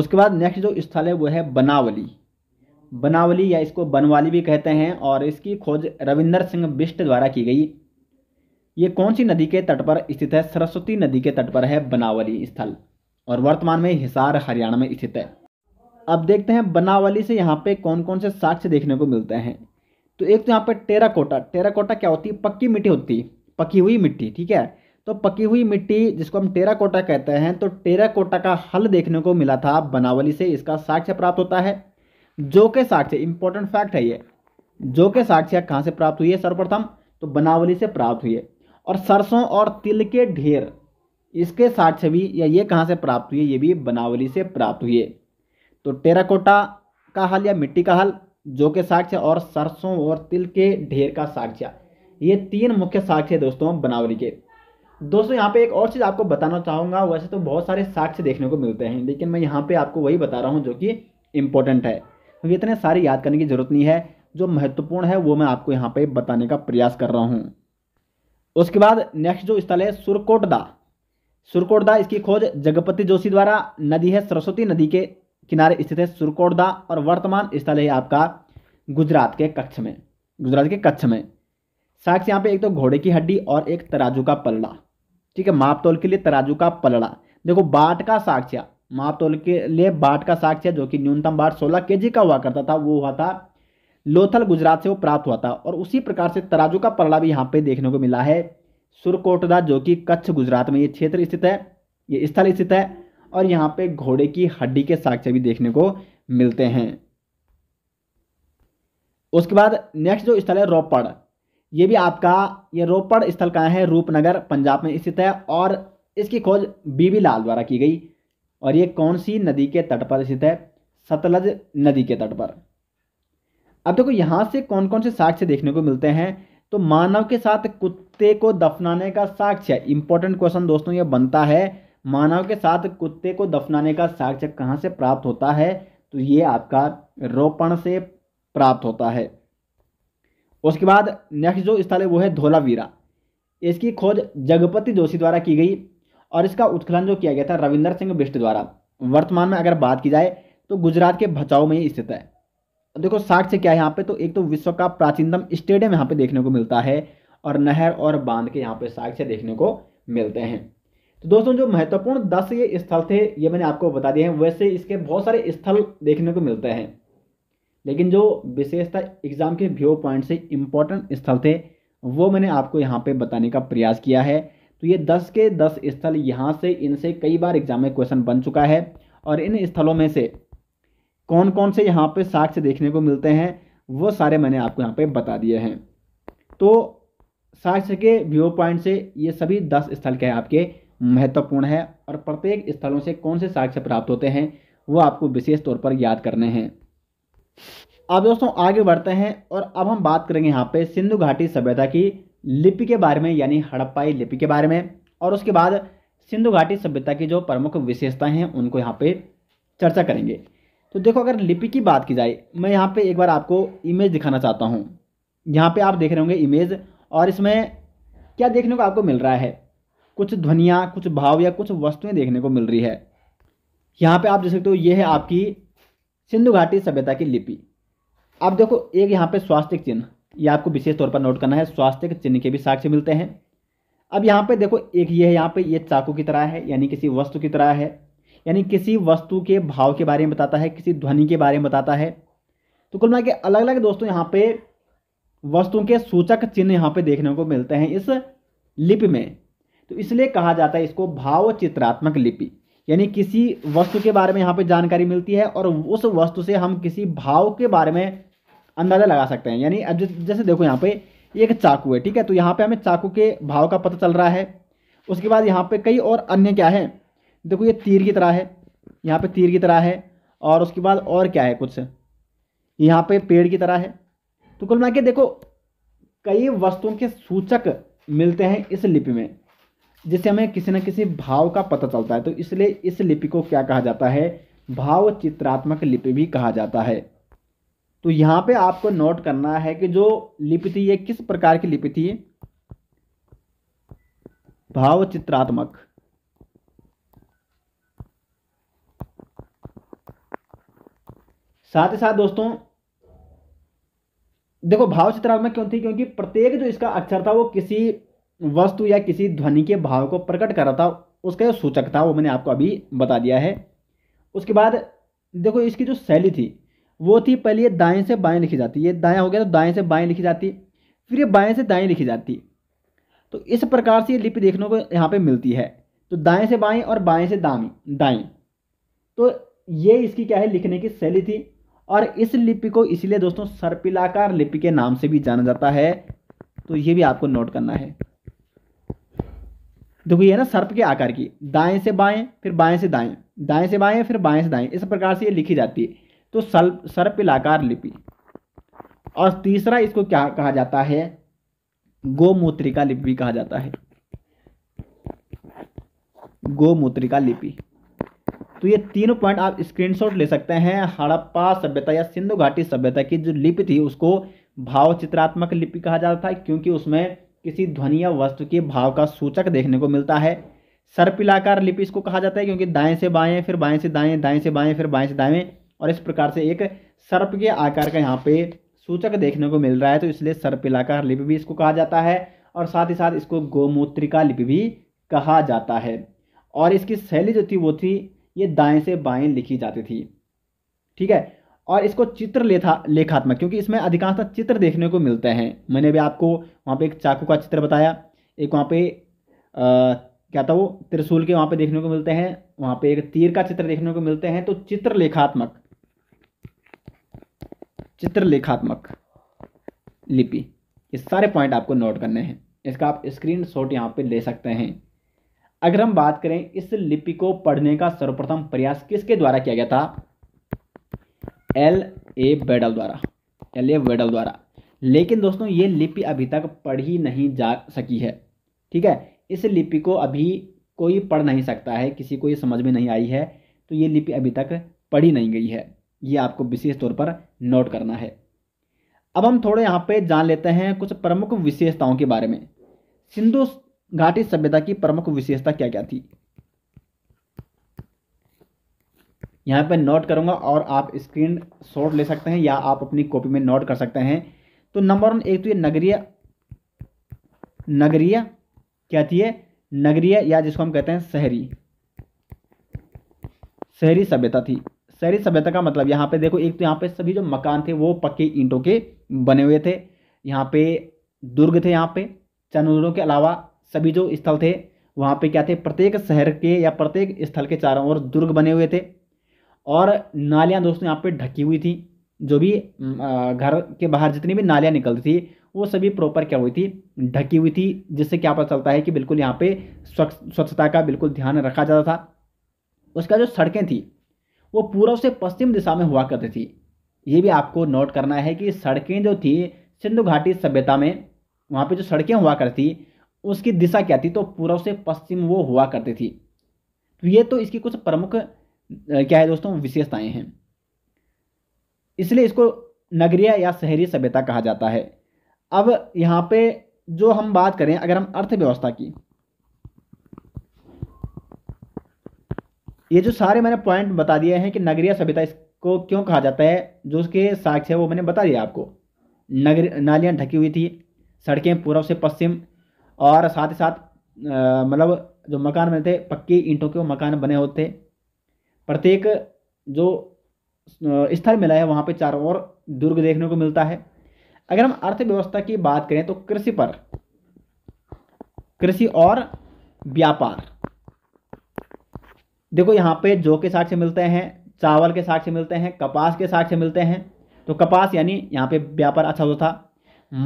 उसके बाद नेक्स्ट जो स्थल है वो है बनावली बनावली या इसको बनवाली भी कहते हैं और इसकी खोज रविंदर सिंह बिष्ट द्वारा की गई ये कौन सी नदी के तट पर स्थित है सरस्वती नदी के तट पर है बनावली स्थल और वर्तमान में हिसार हरियाणा में स्थित है अब देखते हैं बनावली से यहाँ पे कौन कौन से साक्ष्य देखने को मिलते हैं तो एक तो यहाँ कोटा टेराकोटा टेराकोटा क्या होती है पक्की मिट्टी होती है पकी हुई मिट्टी ठीक है तो पकी हुई मिट्टी जिसको हम टेराकोटा कहते हैं तो टेराकोटा का हल देखने को मिला था बनावली से इसका साक्ष्य प्राप्त होता है जो के साक्ष्य इंपॉर्टेंट फैक्ट है ये जो के साक्ष्य कहाँ से प्राप्त हुई है सर्वप्रथम तो बनावली से प्राप्त हुई है और सरसों और तिल के ढेर इसके साथ छवि या ये कहाँ से प्राप्त हुई है ये भी बनावली से प्राप्त हुई है तो टेराकोटा का हल या मिट्टी का हल जो के साक्ष्य और सरसों और तिल के ढेर का साक्ष्य ये तीन मुख्य साक्ष्य है दोस्तों बनावली के दोस्तों यहाँ पे एक और चीज़ आपको बताना चाहूँगा वैसे तो बहुत सारे साक्ष्य देखने को मिलते हैं लेकिन मैं यहाँ पे आपको वही बता रहा हूँ जो कि इम्पोर्टेंट है क्योंकि तो इतने सारे याद करने की ज़रूरत नहीं है जो महत्वपूर्ण है वो मैं आपको यहाँ पर बताने का प्रयास कर रहा हूँ उसके बाद नेक्स्ट जो स्थल है सुरकोटदा सुरकोटदा इसकी खोज जगपति जोशी द्वारा नदी है सरस्वती नदी के किनारे स्थित है सुरकोटदा और वर्तमान स्थल है आपका गुजरात के कच्छ में गुजरात के कच्छ में साक्ष यहाँ पे एक तो घोड़े की हड्डी और एक तराजू का पलड़ा ठीक है मापतोल के लिए तराजू का पलड़ा देखो बाट का साक्ष्य मापतोल के लिए बाट का साक्ष्य जो कि न्यूनतम बाट सोलह के का हुआ करता था वो हुआ था लोथल गुजरात से वो प्राप्त हुआ था और उसी प्रकार से तराजू का पलड़ा भी यहाँ पे देखने को मिला है सुरकोटदा जो कि कच्छ गुजरात में ये क्षेत्र स्थित है ये स्थल स्थित है और यहाँ पे घोड़े की हड्डी के साक्ष्य भी देखने को मिलते हैं उसके बाद नेक्स्ट जो स्थल है रोपड़ ये भी आपका ये रोपड़ स्थल कहाँ है रूपनगर पंजाब में स्थित है और इसकी खोज बीबी लाल द्वारा की गई और ये कौन सी नदी के तट पर स्थित है सतलज नदी के तट पर अब देखो यहाँ से कौन कौन से साक्ष्य देखने को मिलते हैं तो मानव के साथ कुत्ते को दफनाने का साक्ष्य इंपॉर्टेंट क्वेश्चन दोस्तों ये बनता है मानव के साथ कुत्ते को दफनाने का साक्ष्य कहाँ से प्राप्त होता है तो ये आपका रोपण से प्राप्त होता है उसके बाद नेक्स्ट जो स्थल है वो है धोलावीरा इसकी खोज जगपति जोशी द्वारा की गई और इसका उत्खनन जो किया गया था रविंदर सिंह बिष्ट द्वारा वर्तमान में अगर बात की जाए तो गुजरात के भचाऊ में ही स्थित है देखो साठ से क्या है यहाँ पे तो एक तो विश्व का प्राचीनतम स्टेडियम यहाँ पे देखने को मिलता है और नहर और बांध के यहाँ पे साठ से देखने को मिलते हैं तो दोस्तों जो महत्वपूर्ण दस ये स्थल थे ये मैंने आपको बता दिए हैं वैसे इसके बहुत सारे स्थल देखने को मिलते हैं लेकिन जो विशेषता एग्जाम के व्यू पॉइंट से इम्पोर्टेंट स्थल थे वो मैंने आपको यहाँ पे बताने का प्रयास किया है तो ये दस के दस स्थल यहाँ से इनसे कई बार एग्जाम में क्वेश्चन बन चुका है और इन स्थलों में से कौन कौन से यहाँ पे साक्ष्य देखने को मिलते हैं वो सारे मैंने आपको यहाँ पे बता दिए हैं तो साक्ष्य के व्यू पॉइंट से ये सभी दस स्थल के आपके महत्वपूर्ण है और प्रत्येक स्थलों से कौन से साक्ष्य प्राप्त होते हैं वो आपको विशेष तौर पर याद करने हैं अब दोस्तों आगे बढ़ते हैं और अब हम बात करेंगे यहाँ पे सिंधु घाटी सभ्यता की लिपि के बारे में यानी हड़प्पाई लिपि के बारे में और उसके बाद सिंधु घाटी सभ्यता की जो प्रमुख विशेषताएं हैं उनको यहाँ पे चर्चा करेंगे तो देखो अगर लिपि की बात की जाए मैं यहाँ पे एक बार आपको इमेज दिखाना चाहता हूँ यहाँ पे आप देख रहे होंगे इमेज और इसमें क्या देखने को आपको मिल रहा है कुछ ध्वनियाँ कुछ भाव या कुछ वस्तुएं देखने को मिल रही है यहाँ पे आप देख सकते हो ये है आपकी सिंधु घाटी सभ्यता की लिपि आप देखो एक यहाँ पे स्वास्थ्य चिन्ह ये आपको विशेष तौर पर नोट करना है स्वास्थ्य चिन्ह के भी साक्ष्य मिलते हैं अब यहाँ पे देखो एक ये है यहाँ पे ये चाकू की तरह है यानी किसी वस्तु की तरह है यानी किसी वस्तु के भाव के बारे में बताता है किसी ध्वनि के बारे में बताता है तो कुल मिला के अलग अलग दोस्तों यहाँ पे वस्तुओं के सूचक चिन्ह यहाँ पे देखने को मिलते हैं इस लिपि में तो इसलिए कहा जाता है इसको भाव चित्रात्मक लिपि यानी किसी वस्तु के बारे में यहाँ पे जानकारी मिलती है और उस वस्तु से हम किसी भाव के बारे में अंदाज़ा लगा सकते हैं यानी जैसे देखो यहाँ पे एक चाकू है ठीक है तो यहाँ पे हमें चाकू के भाव का पता चल रहा है उसके बाद यहाँ पे कई और अन्य क्या है देखो ये तीर की तरह है यहाँ पे तीर की तरह है और उसके बाद और क्या है कुछ यहाँ पे पेड़ की तरह है तो कुल मिला के देखो कई वस्तुओं के सूचक मिलते हैं इस लिपि में जिससे हमें किसी न किसी भाव का पता चलता है तो इसलिए इस लिपि को क्या कहा जाता है भाव चित्रात्मक लिपि भी कहा जाता है तो यहाँ पे आपको नोट करना है कि जो लिपि थी ये किस प्रकार की लिपि थी भाव चित्रात्मक साथ ही साथ दोस्तों देखो भाव चित्रात्मक क्यों थी क्योंकि प्रत्येक जो इसका अक्षर था वो किसी वस्तु या किसी ध्वनि के भाव को प्रकट कर रहा था उसका जो सूचक था वो मैंने आपको अभी बता दिया है उसके बाद देखो इसकी जो शैली थी वो थी पहले ये दाएं से बाएँ लिखी जाती ये दाया हो गया तो दाएँ से बाएँ लिखी जाती फिर ये बाएँ से दाएं लिखी जाती तो इस प्रकार से ये लिपि देखने को यहाँ पर मिलती है तो दाएं से बाएं और बाएँ से दामी दाएं तो ये इसकी क्या है लिखने की शैली थी और इस लिपि को इसलिए दोस्तों सर्पिलाकार लिपि के नाम से भी जाना जाता है तो ये भी आपको नोट करना है देखो ये ना सर्प के आकार की दाएं से बाएं फिर बाएं से दाएं दाएं से बाएं फिर बाएं से दाएं इस प्रकार से ये लिखी जाती है तो सर्प सर्पिलाकार लिपि और तीसरा इसको क्या कहा जाता है गोमूत्रिका लिपि कहा जाता है गोमूत्रिका लिपि तो ये तीनों पॉइंट आप स्क्रीनशॉट ले सकते हैं हड़प्पा सभ्यता या सिंधु घाटी सभ्यता की जो लिपि थी उसको भाव चित्रात्मक लिपि कहा जाता था क्योंकि उसमें किसी ध्वनि या वस्तु के भाव का सूचक देखने को मिलता है सर्पिलाकार लिपि इसको कहा जाता है क्योंकि दाएं से बाएं फिर बाएं से दाएं दाएं से बाएं फिर बाएं से दाएं और इस प्रकार से एक सर्प के आकार का यहाँ पे सूचक देखने को मिल रहा है तो इसलिए सर्पिलाकार लिपि भी इसको कहा जाता है और साथ ही साथ इसको गोमूत्रिका लिपि भी कहा जाता है और इसकी शैली जो थी वो थी ये दाएं से बाएं लिखी जाती थी ठीक है और इसको चित्र लेखा लेखात्मक क्योंकि इसमें अधिकांशतः चित्र देखने को मिलते हैं मैंने भी आपको वहाँ पे एक चाकू का चित्र बताया एक वहाँ पे आ, क्या था वो त्रिशूल के वहाँ पे देखने को मिलते हैं वहाँ पे एक तीर का चित्र देखने को मिलते हैं तो चित्र लेखात्मक चित्र लेखात्मक लिपि ये सारे पॉइंट आपको नोट करने हैं इसका आप स्क्रीन शॉट यहाँ पे ले सकते हैं अगर हम बात करें इस लिपि को पढ़ने का सर्वप्रथम प्रयास किसके द्वारा किया गया था एल ए बेडल द्वारा एल ए बेडल द्वारा लेकिन दोस्तों ये लिपि अभी तक पढ़ी नहीं जा सकी है ठीक है इस लिपि को अभी कोई पढ़ नहीं सकता है किसी को ये समझ में नहीं आई है तो ये लिपि अभी तक पढ़ी नहीं गई है ये आपको विशेष तौर पर नोट करना है अब हम थोड़े यहाँ पे जान लेते हैं कुछ प्रमुख विशेषताओं के बारे में सिंधु घाटी सभ्यता की प्रमुख विशेषता क्या क्या थी यहाँ पर नोट करूँगा और आप स्क्रीन शॉट ले सकते हैं या आप अपनी कॉपी में नोट कर सकते हैं तो नंबर वन एक तो ये नगरीय नगरीय क्या थी है नगरीय या जिसको हम कहते हैं शहरी शहरी सभ्यता थी शहरी सभ्यता का मतलब यहाँ पे देखो एक तो यहाँ पे सभी जो मकान थे वो पक्के ईंटों के बने हुए थे यहाँ पे दुर्ग थे यहाँ पे चंदुरों के अलावा सभी जो स्थल थे वहाँ पे क्या थे प्रत्येक शहर के या प्रत्येक स्थल के चारों ओर दुर्ग बने हुए थे और नालियाँ दोस्तों यहाँ पे ढकी हुई थी जो भी घर के बाहर जितनी भी नालियाँ निकलती थी वो सभी प्रॉपर क्या हुई थी ढकी हुई थी जिससे क्या पता चलता है कि बिल्कुल यहाँ पर स्वच्छ स्वच्छता का बिल्कुल ध्यान रखा जाता था उसका जो सड़कें थी वो पूर्व से पश्चिम दिशा में हुआ करती थी ये भी आपको नोट करना है कि सड़कें जो थी सिंधु घाटी सभ्यता में वहाँ पे जो सड़कें हुआ करती उसकी दिशा क्या थी तो पूर्व से पश्चिम वो हुआ करती थी तो ये तो इसकी कुछ प्रमुख क्या है दोस्तों विशेषताएं हैं इसलिए इसको नगरीय या शहरी सभ्यता कहा जाता है अब यहाँ पे जो हम बात करें अगर हम अर्थव्यवस्था की ये जो सारे मैंने पॉइंट बता दिए हैं कि नगरीय सभ्यता इसको क्यों कहा जाता है जो उसके साक्ष्य है वो मैंने बता दिया आपको नगर नालियाँ ढकी हुई थी सड़कें पूर्व से पश्चिम और साथ ही साथ मतलब जो मकान बने थे पक्की ईंटों के मकान बने होते प्रत्येक जो स्थल मिला है वहाँ पे चारों ओर दुर्ग देखने को मिलता है अगर हम अर्थव्यवस्था की बात करें तो कृषि पर कृषि और व्यापार देखो यहाँ पे जौ के साक्ष्य मिलते हैं चावल के साक्ष्य मिलते हैं कपास के साक्ष्य मिलते हैं तो कपास यानी यहाँ पे व्यापार अच्छा होता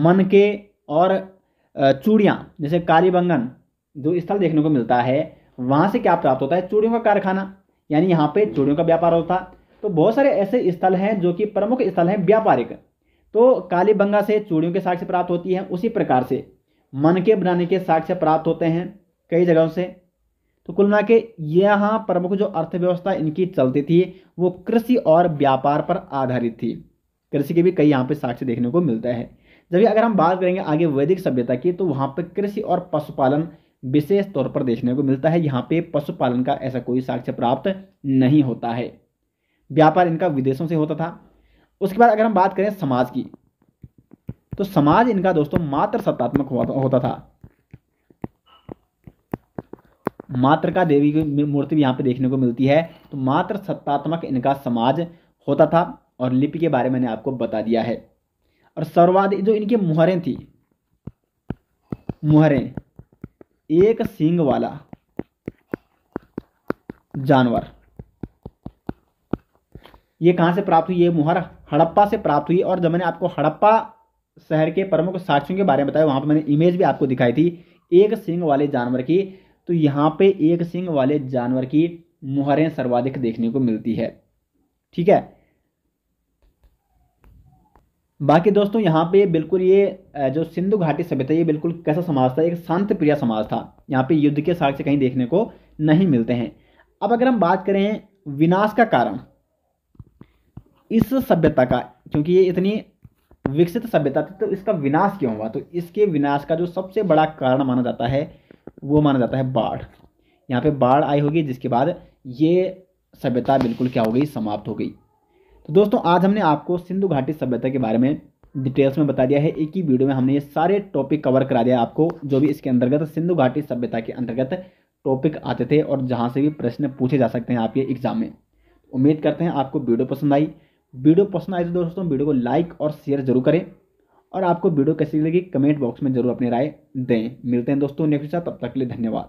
मन के और चूड़ियाँ जैसे कालीबंगन जो स्थल देखने को मिलता है वहाँ से क्या प्राप्त होता है चूड़ियों का कारखाना यानी यहाँ पे चूड़ियों का व्यापार होता तो बहुत सारे ऐसे स्थल हैं जो कि प्रमुख स्थल हैं व्यापारिक तो कालीबंगा से चूड़ियों के साक्ष्य प्राप्त होती है उसी प्रकार से मन के बनाने के साक्ष्य प्राप्त होते हैं कई जगहों से तो कुल मिला के यहाँ प्रमुख जो अर्थव्यवस्था इनकी चलती थी वो कृषि और व्यापार पर आधारित थी कृषि के भी कई यहाँ पे साक्ष्य देखने को मिलता है जबकि अगर हम बात करेंगे आगे वैदिक सभ्यता की तो वहाँ पर कृषि और पशुपालन विशेष तौर पर देखने को मिलता है यहाँ पे पशुपालन का ऐसा कोई साक्ष्य प्राप्त नहीं होता है व्यापार इनका विदेशों से होता था उसके बाद अगर हम बात करें समाज की तो समाज इनका दोस्तों मात्र सत्तात्मक होता था मात्र का देवी की मूर्ति भी यहाँ पे देखने को मिलती है तो मात्र सत्तात्मक इनका समाज होता था और लिपि के बारे में मैंने आपको बता दिया है और सर्वाधिक जो इनकी मुहरें थी मुहरें एक सिंग वाला जानवर ये कहाँ से प्राप्त हुई ये मुहर हड़प्पा से प्राप्त हुई और जब मैंने आपको हड़प्पा शहर के प्रमुख साक्ष्यों के बारे में बताया वहाँ पर मैंने इमेज भी आपको दिखाई थी एक सिंग वाले जानवर की तो यहाँ पे एक सिंग वाले जानवर की मुहरें सर्वाधिक देखने को मिलती है ठीक है बाकी दोस्तों यहाँ पे बिल्कुल ये जो सिंधु घाटी सभ्यता ये बिल्कुल कैसा समाज था एक शांत प्रिय समाज था यहाँ पे युद्ध के साक्ष्य कहीं देखने को नहीं मिलते हैं अब अगर हम बात करें विनाश का कारण इस सभ्यता का क्योंकि ये इतनी विकसित सभ्यता थी तो इसका विनाश क्यों हुआ तो इसके विनाश का जो सबसे बड़ा कारण माना जाता है वो माना जाता है बाढ़ यहाँ पे बाढ़ आई होगी जिसके बाद ये सभ्यता बिल्कुल क्या हो गई समाप्त हो गई तो दोस्तों आज हमने आपको सिंधु घाटी सभ्यता के बारे में डिटेल्स में बता दिया है एक ही वीडियो में हमने ये सारे टॉपिक कवर करा दिया आपको जो भी इसके अंतर्गत सिंधु घाटी सभ्यता के अंतर्गत टॉपिक आते थे और जहाँ से भी प्रश्न पूछे जा सकते हैं आपके एग्जाम में उम्मीद करते हैं आपको वीडियो पसंद आई वीडियो पसंद आई तो दोस्तों वीडियो को लाइक और शेयर जरूर करें और आपको वीडियो कैसी लगी कमेंट बॉक्स में जरूर अपनी राय दें मिलते हैं दोस्तों नेक्स्ट तब तक के लिए धन्यवाद